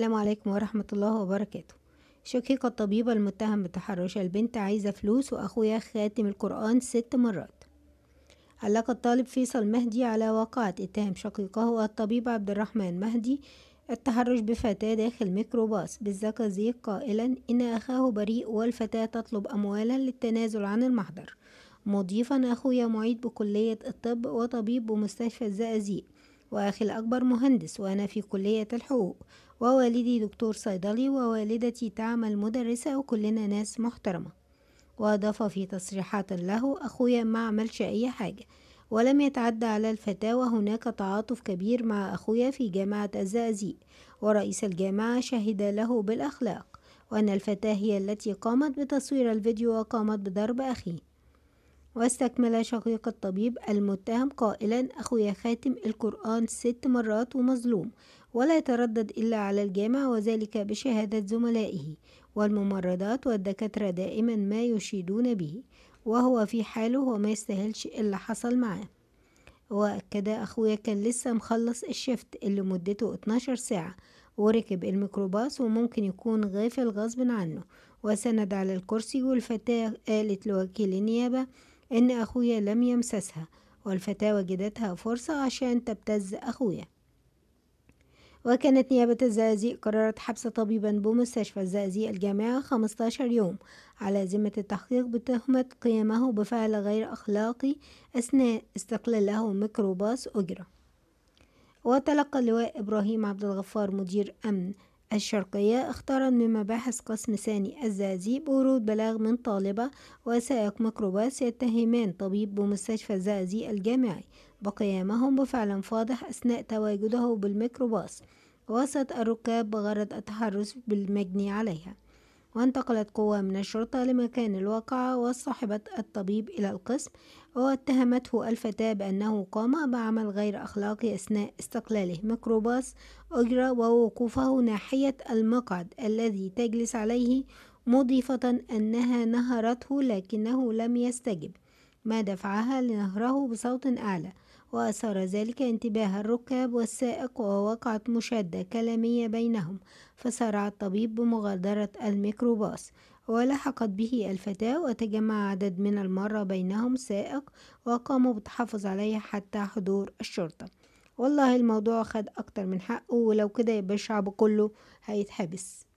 السلام عليكم ورحمة الله وبركاته شقيقة الطبيبة المتهم بتحرش البنت عايزة فلوس وأخويا خاتم القرآن ست مرات علق الطالب فيصل مهدي على واقعة اتهم شقيقه الطبيب عبد الرحمن مهدي التحرش بفتاة داخل ميكروباص بالزقازيق قائلا إن أخاه بريء والفتاة تطلب أموالا للتنازل عن المحضر مضيفا أخويا معيد بكلية الطب وطبيب بمستشفى الزقازيق وأخي الأكبر مهندس وأنا في كلية الحقوق ووالدي دكتور صيدلي ووالدتي تعمل مدرسة وكلنا ناس محترمة وأضاف في تصريحات له أخويا ما عملش أي حاجة ولم يتعدى على الفتاة وهناك تعاطف كبير مع أخويا في جامعة الزقازيق ورئيس الجامعة شهد له بالأخلاق وأن الفتاة هي التي قامت بتصوير الفيديو وقامت بضرب أخيه واستكمل شقيق الطبيب المتهم قائلا أخويا خاتم القرآن ست مرات ومظلوم ولا يتردد إلا على الجامع وذلك بشهادة زملائه والممرضات والدكاترة دائما ما يشيدون به وهو في حاله وما يستاهلش اللي حصل معاه وأكد أخويا كان لسه مخلص الشفت اللي مدته 12 ساعة وركب الميكروباص وممكن يكون غافل غصب عنه وسند على الكرسي والفتاة قالت لوكيل النيابة إن أخويا لم يمسسها والفتاة وجدتها فرصة عشان تبتز أخويا وكانت نيابة الزقازيق قررت حبس طبيبا بمستشفى الزقازيق الجامعة 15 يوم على ذمة التحقيق بتهمة قيامه بفعل غير أخلاقي أثناء استقلاله ميكروباص أجرة وتلقى اللواء إبراهيم عبد الغفار مدير أمن الشرقية اختارا من مباحث قسم ثاني الزازي بورود بلاغ من طالبة وسائق ميكروباص يتهمان طبيب بمستشفى الزازي الجامعي بقيامهم بفعل فاضح أثناء تواجده بالميكروباص وسط الركاب بغرض التحرش بالمجني عليها وانتقلت قوة من الشرطة لمكان الواقعة وصاحبة الطبيب إلى القسم واتهمته الفتاة بأنه قام بعمل غير أخلاقي أثناء استقلاله ميكروباص أجرة ووقوفه ناحية المقعد الذي تجلس عليه مضيفة أنها نهرته لكنه لم يستجب ما دفعها لنهره بصوت أعلى وأثار ذلك انتباه الركاب والسائق ووقعت مشادة كلامية بينهم فسارع الطبيب بمغادرة الميكروباص ولحقت به الفتاة وتجمع عدد من المرة بينهم سائق وقاموا بالتحفظ عليه حتى حضور الشرطة والله الموضوع خد أكتر من حقه ولو كده يبقى الشعب كله هيتحبس